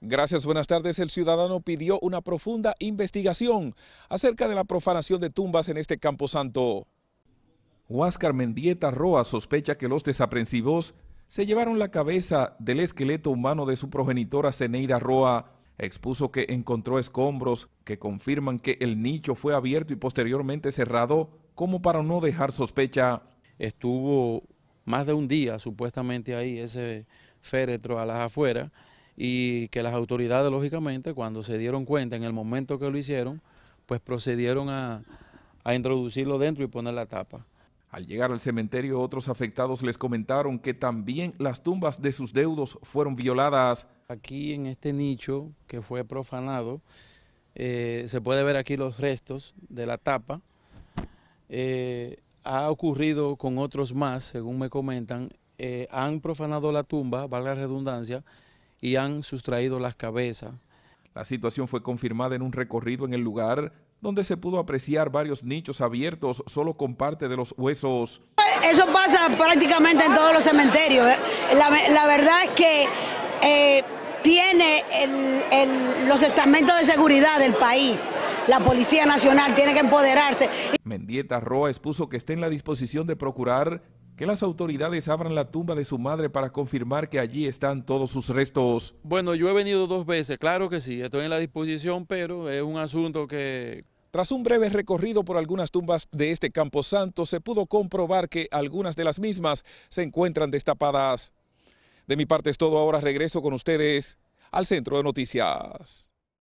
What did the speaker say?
Gracias, buenas tardes. El ciudadano pidió una profunda investigación acerca de la profanación de tumbas en este santo. Huáscar Mendieta Roa sospecha que los desaprensivos se llevaron la cabeza del esqueleto humano de su progenitora Ceneida Roa. Expuso que encontró escombros que confirman que el nicho fue abierto y posteriormente cerrado como para no dejar sospecha. Estuvo más de un día supuestamente ahí ese féretro a las afueras y que las autoridades, lógicamente, cuando se dieron cuenta en el momento que lo hicieron, pues procedieron a, introducirlo dentro y poner la tapa. Al llegar al cementerio, otros afectados les comentaron que también las tumbas de sus deudos fueron violadas. Aquí en este nicho que fue profanado, eh, se puede ver aquí los restos de la tapa. Eh, ha ocurrido con otros más, según me comentan, eh, han profanado la tumba, valga la redundancia, y han sustraído las cabezas. La situación fue confirmada en un recorrido en el lugar donde se pudo apreciar varios nichos abiertos solo con parte de los huesos. Eso pasa prácticamente en todos los cementerios. ¿eh? La, verdad es que eh, tiene los estamentos de seguridad del país. La Policía Nacional tiene que empoderarse. Mendieta Roa expuso que está en la disposición de procurar que las autoridades abran la tumba de su madre para confirmar que allí están todos sus restos. Bueno, yo he venido dos veces, claro que sí, estoy en la disposición, pero es un asunto que... Tras un breve recorrido por algunas tumbas de este camposanto, se pudo comprobar que algunas de las mismas se encuentran destapadas. De mi parte es todo, ahora regreso con ustedes al Centro de Noticias.